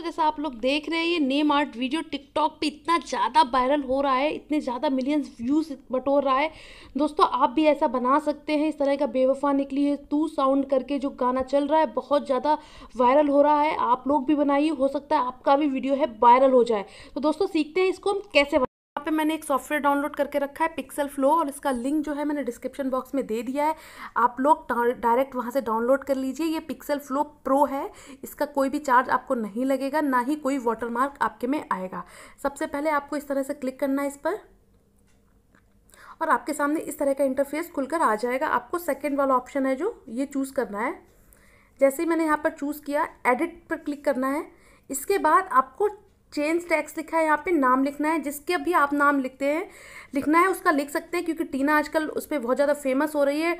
तो जैसा आप लोग देख रहे हैं ये नेम आर्ट वीडियो टिकटॉक पे इतना ज़्यादा वायरल हो रहा है इतने ज़्यादा मिलियंस व्यूज़ बटोर रहा है दोस्तों आप भी ऐसा बना सकते हैं इस तरह का बेवफा निकली है तू साउंड करके जो गाना चल रहा है बहुत ज़्यादा वायरल हो रहा है आप लोग भी बनाइए हो सकता है आपका भी वीडियो है वायरल हो जाए तो दोस्तों सीखते हैं इसको हम कैसे यहाँ पे मैंने एक सॉफ्टवेयर डाउनलोड करके रखा है पिक्सल फ्लो और इसका लिंक जो है मैंने डिस्क्रिप्शन बॉक्स में दे दिया है आप लोग डायरेक्ट वहाँ से डाउनलोड कर लीजिए ये पिक्सल फ्लो प्रो है इसका कोई भी चार्ज आपको नहीं लगेगा ना ही कोई वाटरमार्क आपके में आएगा सबसे पहले आपको इस तरह से क्लिक करना है इस पर और आपके सामने इस तरह का इंटरफेस खुलकर आ जाएगा आपको सेकेंड वाला ऑप्शन है जो ये चूज़ करना है जैसे ही मैंने यहाँ पर चूज़ किया एडिट पर क्लिक करना है इसके बाद आपको चेंज टैक्स लिखा है यहाँ पे नाम लिखना है जिसके भी आप नाम लिखते हैं लिखना है उसका लिख सकते हैं क्योंकि टीना आजकल उस पर बहुत ज़्यादा फेमस हो रही है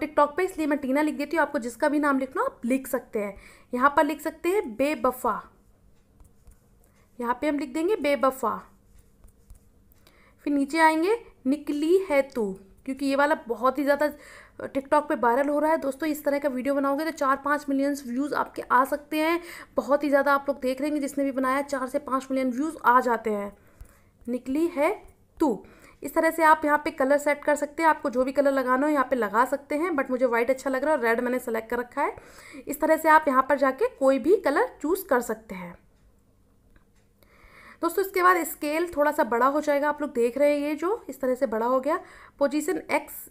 टिकटॉक पे इसलिए मैं टीना लिख देती हूँ आपको जिसका भी नाम लिखना आप लिख सकते हैं यहाँ पर लिख सकते हैं बेबफा यहाँ पे हम लिख देंगे बेबफा फिर नीचे आएंगे निकली है तू क्योंकि ये वाला बहुत ही ज़्यादा टिकटॉक पे वायरल हो रहा है दोस्तों इस तरह का वीडियो बनाओगे तो चार पाँच मिलियन व्यूज़ आपके आ सकते हैं बहुत ही ज़्यादा आप लोग देख रहेंगे जिसने भी बनाया चार से पाँच मिलियन व्यूज़ आ जाते हैं निकली है तू इस तरह से आप यहाँ पे कलर सेट कर सकते हैं आपको जो भी कलर लगाना हो यहाँ पे लगा सकते हैं बट मुझे वाइट अच्छा लग रहा है और रेड मैंने सेलेक्ट कर रखा है इस तरह से आप यहाँ पर जाके कोई भी कलर चूज़ कर सकते हैं दोस्तों इसके बाद स्केल थोड़ा सा बड़ा हो जाएगा आप लोग देख रहे हैं ये जो इस तरह से बड़ा हो गया पोजीशन एक्स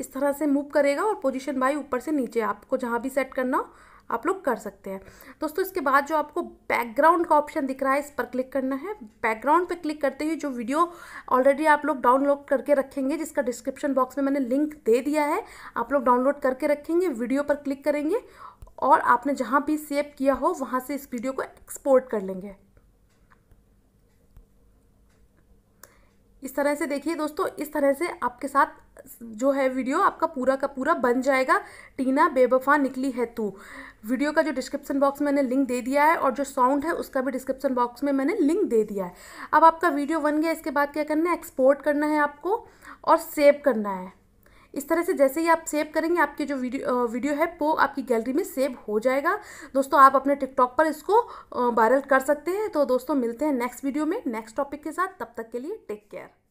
इस तरह से मूव करेगा और पोजीशन वाई ऊपर से नीचे आपको जहाँ भी सेट करना हो आप लोग कर सकते हैं दोस्तों इसके बाद जो आपको बैकग्राउंड का ऑप्शन दिख रहा है इस पर क्लिक करना है बैकग्राउंड पर क्लिक करते ही जो वीडियो ऑलरेडी आप लोग डाउनलोड करके रखेंगे जिसका डिस्क्रिप्शन बॉक्स में मैंने लिंक दे दिया है आप लोग डाउनलोड करके रखेंगे वीडियो पर क्लिक करेंगे और आपने जहाँ भी सेव किया हो वहाँ से इस वीडियो को एक्सपोर्ट कर लेंगे इस तरह से देखिए दोस्तों इस तरह से आपके साथ जो है वीडियो आपका पूरा का पूरा बन जाएगा टीना बेबफा निकली है तू वीडियो का जो डिस्क्रिप्शन बॉक्स में मैंने लिंक दे दिया है और जो साउंड है उसका भी डिस्क्रिप्शन बॉक्स में मैंने लिंक दे दिया है अब आपका वीडियो बन गया इसके बाद क्या करना है एक्सपोर्ट करना है आपको और सेव करना है इस तरह से जैसे ही आप सेव करेंगे आपकी जो वीडियो वीडियो है वो आपकी गैलरी में सेव हो जाएगा दोस्तों आप अपने टिकटॉक पर इसको वायरल कर सकते हैं तो दोस्तों मिलते हैं नेक्स्ट वीडियो में नेक्स्ट टॉपिक के साथ तब तक के लिए टेक केयर